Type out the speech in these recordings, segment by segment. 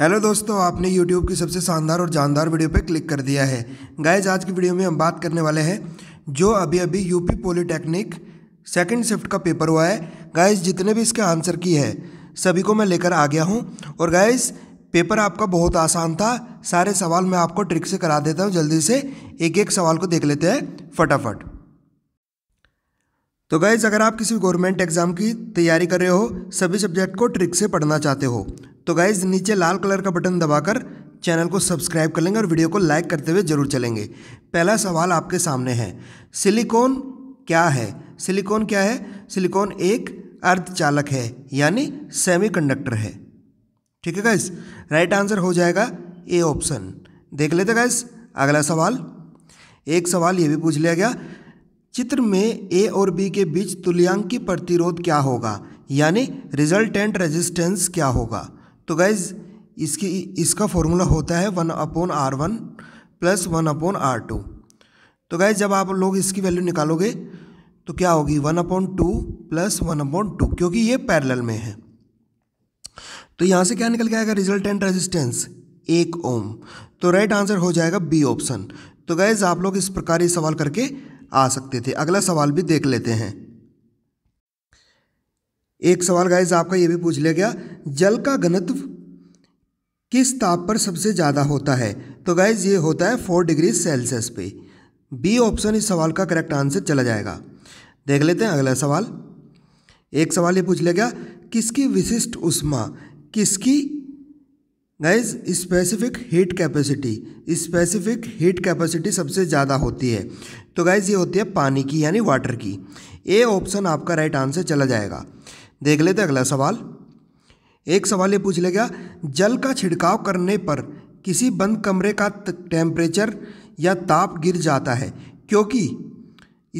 hello दोस्तों आपने YouTube की सबसे शानदार और जानदार वीडियो पर क्लिक कर दिया है गाइज आज की वीडियो में हम बात करने वाले हैं जो अभी अभी यूपी पॉलिटेक्निक सेकंड शिफ्ट का पेपर हुआ है गाइज जितने भी इसके आंसर की है सभी को मैं लेकर आ गया हूँ और गाइज पेपर आपका बहुत आसान था सारे सवाल मैं आपको ट्रिक से करा देता हूँ जल्दी से एक एक सवाल को देख लेते हैं फटाफट तो गाइज अगर आप किसी गवर्नमेंट एग्ज़ाम की तैयारी कर रहे हो सभी सब्जेक्ट को ट्रिक से पढ़ना चाहते हो तो गाइज नीचे लाल कलर का बटन दबाकर चैनल को सब्सक्राइब कर लेंगे और वीडियो को लाइक करते हुए ज़रूर चलेंगे पहला सवाल आपके सामने है सिलिकॉन क्या है सिलिकॉन क्या है सिलिकॉन एक अर्धचालक है यानी सेमीकंडक्टर है ठीक है गाइस राइट आंसर हो जाएगा ए ऑप्शन देख लेते गाइस अगला सवाल एक सवाल ये भी पूछ लिया गया चित्र में ए और बी के बीच तुल्यांकी प्रतिरोध क्या होगा यानी रिजल्टेंट रेजिस्टेंस क्या होगा तो गाइज इसकी इसका फॉर्मूला होता है one upon R one plus one upon R two तो गाइज जब आप लोग इसकी वैल्यू निकालोगे तो क्या होगी one upon two plus one upon two क्योंकि ये पैरेलल में है तो यहाँ से क्या निकल के आएगा रिजल्टेंट रेजिस्टेंस एक ओम तो राइट आंसर हो जाएगा बी ऑप्शन तो गैज़ आप लोग इस प्रकार ये सवाल करके आ सकते थे अगला सवाल भी देख लेते हैं एक सवाल गाइज आपका ये भी पूछ लिया गया जल का घनत्व किस ताप पर सबसे ज़्यादा होता है तो गाइज ये होता है फोर डिग्री सेल्सियस पे बी ऑप्शन इस सवाल का करेक्ट आंसर चला जाएगा देख लेते हैं अगला सवाल एक सवाल ये पूछ लिया गया किसकी विशिष्ट उष्मा किसकी guys specific heat capacity specific heat capacity सबसे ज़्यादा होती है तो गाइज ये होती है पानी की यानी वाटर की ए ऑप्शन आपका राइट आंसर चला जाएगा देख लेते अगला सवाल एक सवाल ये पूछ लेगा जल का छिड़काव करने पर किसी बंद कमरे का टेम्परेचर या ताप गिर जाता है क्योंकि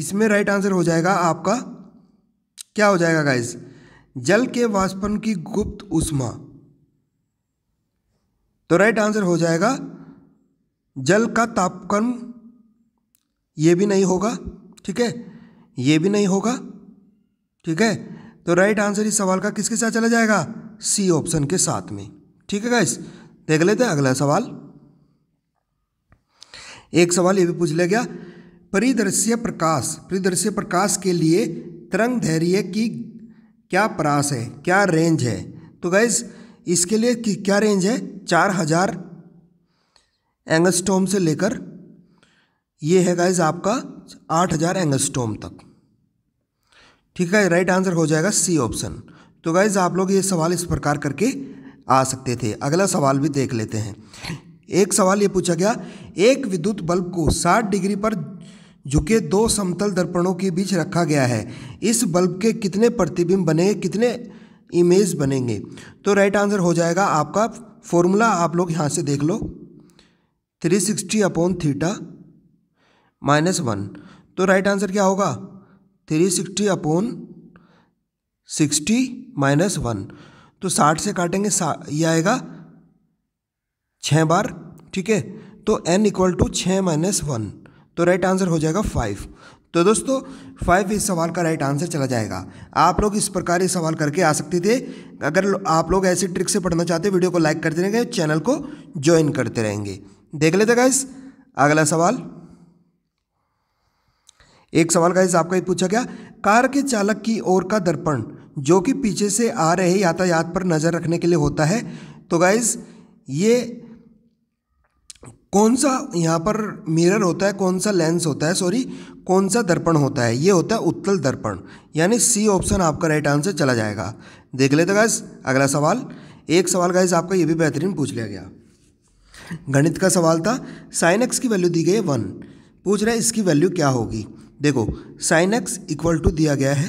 इसमें राइट आंसर हो जाएगा आपका क्या हो जाएगा गाइस जल के वाष्पन की गुप्त उष्मा तो राइट आंसर हो जाएगा जल का तापकर्म ये भी नहीं होगा ठीक है ये भी नहीं होगा ठीक है तो राइट आंसर इस सवाल का किसके साथ चला जाएगा सी ऑप्शन के साथ में ठीक है गाइस देख लेते हैं अगला सवाल एक सवाल ये भी पूछ लिया गया परिदृश्य प्रकाश परिदृश्य प्रकाश के लिए तरंग धैर्य की क्या प्रास है क्या रेंज है तो गैस इसके लिए क्या रेंज है चार हजार एंगस्टोम से लेकर ये है गैस आपका आठ हजार एंगस्टोम तक ठीक है राइट आंसर हो जाएगा सी ऑप्शन तो गाइज आप लोग ये सवाल इस प्रकार करके आ सकते थे अगला सवाल भी देख लेते हैं एक सवाल ये पूछा गया एक विद्युत बल्ब को 60 डिग्री पर झुके दो समतल दर्पणों के बीच रखा गया है इस बल्ब के कितने प्रतिबिंब बने कितने इमेज बनेंगे तो राइट आंसर हो जाएगा आपका फॉर्मूला आप लोग यहाँ से देख लो three sixty upon theta minus one तो राइट आंसर क्या होगा three sixty upon sixty minus one तो साठ से काटेंगे सा ये आएगा छः बार ठीक है तो एन इक्वल टू छः माइनस वन तो राइट आंसर हो जाएगा फाइव तो दोस्तों फाइव इस सवाल का राइट आंसर चला जाएगा आप लोग इस प्रकार ये सवाल करके आ सकते थे अगर आप लोग ऐसी ट्रिक से पढ़ना चाहते वीडियो को लाइक करते रहेंगे चैनल को ज्वाइन करते रहेंगे देख लेते गाइस अगला सवाल एक सवाल का आपका ये पूछा गया कार के चालक की ओर का दर्पण जो कि पीछे से आ रहे यातायात पर नज़र रखने के लिए होता है तो गाइज ये कौन सा यहाँ पर मिरर होता है कौन सा लेंस होता है सॉरी कौन सा दर्पण होता है ये होता है उत्तल दर्पण यानी सी ऑप्शन आपका राइट आंसर चला जाएगा देख लेते गाइज अगला सवाल एक सवाल गाइज आपका ये भी बेहतरीन पूछ लिया गया गणित का सवाल था साइन एक्स की वैल्यू दी गई है वन पूछ रहे इसकी वैल्यू क्या होगी देखो साइन एक्स इक्वल टू दिया गया है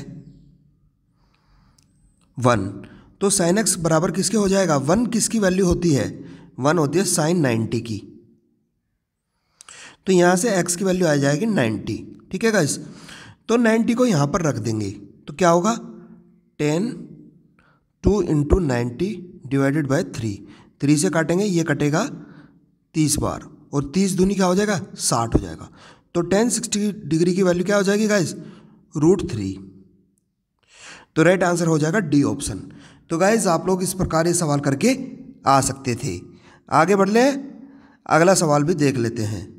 वन तो साइन एक्स बराबर किसके हो जाएगा वन किसकी वैल्यू होती है वन होती है साइन नाइन्टी की तो यहाँ से एक्स की वैल्यू आ जाएगी नाइन्टी ठीक है गाइस तो नाइन्टी को यहाँ पर रख देंगे तो क्या होगा tan two into ninety divided by three three से काटेंगे ये कटेगा तीस बार और तीस दूनी क्या हो जाएगा साठ हो जाएगा तो टेन सिक्सटी डिग्री की वैल्यू क्या हो जाएगी गाइज रूट थ्री तो राइट आंसर हो जाएगा डी ऑप्शन तो गाइज आप लोग इस प्रकार ये सवाल करके आ सकते थे आगे बढ़ लें अगला सवाल भी देख लेते हैं